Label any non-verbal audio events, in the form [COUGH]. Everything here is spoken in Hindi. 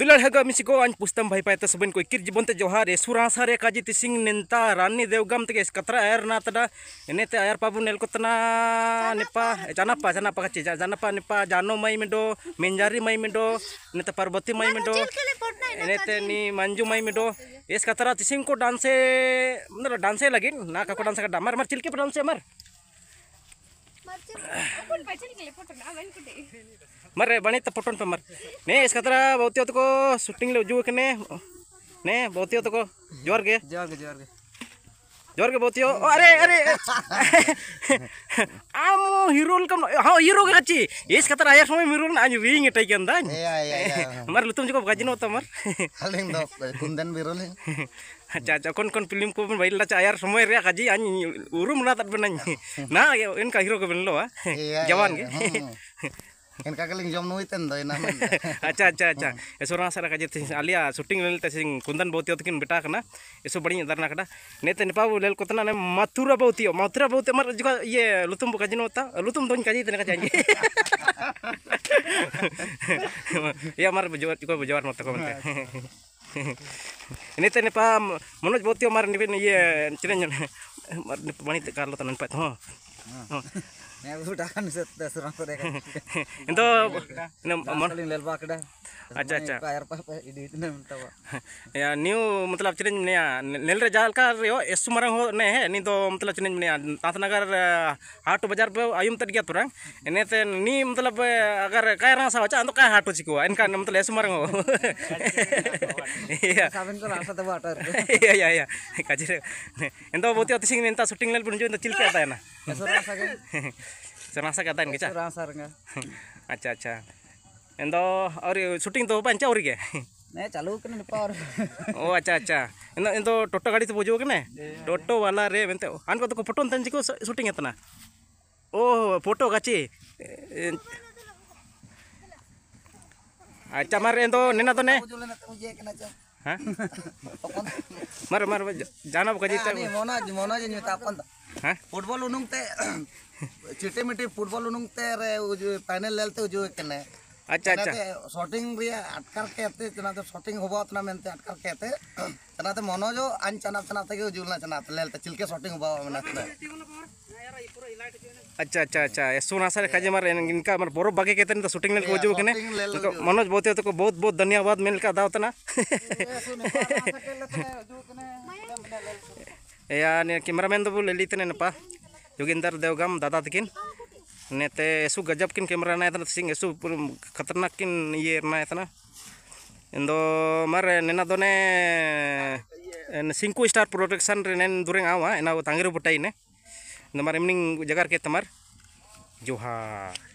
दुलड़ हगा मिसिगो अंज पुस्तम भाई पाए तस्बिन कोई किर जीवन जोहारे सुरासारे काजी तिसिंग निंता रानी देवगम तक कतरा एर ना तड़ा इन्हें ते आयर पाबू नेल कोतना निपा जाना पा जाना पा कच्चे जाना पा निपा जानो मई मिडो मेंजारी मई मिडो इन्हें ते पर्वती मई मिडो इन्हें ते नी मंजू मई मिडो इस कतरा तिसिंग को डांसे मतलब डांसे लगी ना का को डांस का डामर मर चिलके पर डांसे मर ಮರ್ರೆ ಬಣಿತ ಪುಟ್ಟೊಂಟ ಮರ್ ನೇ ಇಸ್ಕತ್ರ ಬಹುತಿ ಹೊತ್ಕೋ ಸುಟ್ಟಿಂಗ್ಲಿ ಉಜ್ಜುವಕ್ಕೆ ನೇ ಬಹುತಿ ಹೊತ್ಕೋ ಜೋರ್ಗೆ ಜೋರ್ಗೆ ಜೋರ್ಗೆ Jor ke botio. Oh, are are. [LAUGHS] Amo hirul kam. Ha hirul ke kaci. Yes kata ayah sama mirul na anjing eta ikan dan. Iya iya iya. [LAUGHS] Mar lutum cukup gaji no tamar. [LAUGHS] Haling do kunden birul. Acha acha kon kon film ko pun bai la cayar semua ria kaji anyi urum na tat benang. Na ya, en ka hirul ke benlo ha. Iya, Jawan iya, ke. Iya. Hmm ngin ka kaling jom nuiten doi na man acha acha acha esu rasa raka jeti alia shooting lel tesi kundan bauti otkin beta kana esu bari ngin tarna kada nete ni pabu lel kotana ne matura bauti o matura bauti mar juga ye lutum buka jino ta lutum don kaji tena kaji [LAUGHS] ya mar bujawar juga bujawar mata kau mata ini teh [LAUGHS] nih pak menurut bukti omar nih ini ya cerita nih mar nih pemain kalau tanpa itu ಎಂತೋ ಅಚ್ಚಾ ಅಚ್ಚಾ ನೀವು ಮತಲಬ ಚಿರೇಂಜ್ ಮನೆಯಾ ನೆಲ್ರೆ ಜಾಲ್ಕಾ ರಿಯೋ ಎಷ್ಟು ಮರ ಹೋನೆ ಹೇ ನೀ ದೋ ಮತಲಬ ಚಿರೇಂಜ್ ಮನೆಯಾ ತಾತನಗರ ಹಾಟು ಬಜಾರ್ ಪೆ ಆಯುಂ ತಡ್ ಗ್ಯಾ ತುರಂಗ್ ಎನೇತೆ ನೀ ಮತಲಬ ಅಗರ ಕಾಯ ರಾ ಸಾವಚ ಅಂದೋ ಕಾಯ ಹಾಟು ಚಿಕುವ ಎನ್ಕಾ ಮತಲ ಎಷ್ಟು ಮರ ಹೋ ಸಾಬನ್ ಕಲ ಆಸಾ ತಬ ಆಟರ್ ಯಾ ಯಾ ಯಾ ಕಾಜಿರೆ ಎಂತೋ ಬೋತಿ ಅತಿಸಿಂಗ್ ನಿಂತ ಶೂಟಿಂಗ್ ನೆಲ್ ಪುಂಜು ಇಂತ ಚಿಲ್ಕೆ ಆತಾಯನ serasa kata ni kaca serasa renga acha acha endo aur shooting to pancha aur ge ने चालू करने निपार ओ अच्छा अच्छा इन इन टोटो गाड़ी से बोझो कने टोटो वाला रे मेंते अन को तो फोटो तन जी शूटिंग इतना ओ फोटो गाची अच्छा मार इन तो नेना तो ने हां मार मार जाना को मोना मोना जी तापन हैं हाँ? फुटबॉल उनुंग ते [COUGHS] चिटे मिटे फुटबॉल उनुंग रे वो जो पैनल लेते जो कने अच्छा अच्छा शॉटिंग रे अटकर के आते तना तो शॉटिंग होबा तना मेनते अटकर के आते तना तो मनो जो अन चना चना ते जुलना चना ते लेते चिलके शॉटिंग होबा मना तना अच्छा अच्छा अच्छा सुना सर खजे मार इनका मार बोरो बागे केते तो शूटिंग ने तो कोजो कने मनोज बहुत तो को बहुत बहुत धन्यवाद Maneka दावतना [LAUGHS] ya ini kameramen tuh boleh lihat nih apa Yogendra Dewgam datang tuh kin nete esu gajap kin kamera naik tuh sing esu pun khaternak kin iya naik tuh nah indo mar nena tuh eh, nih singku star protection renen during awa enau tanggeru putai nih nomor mending jagar ke temar johar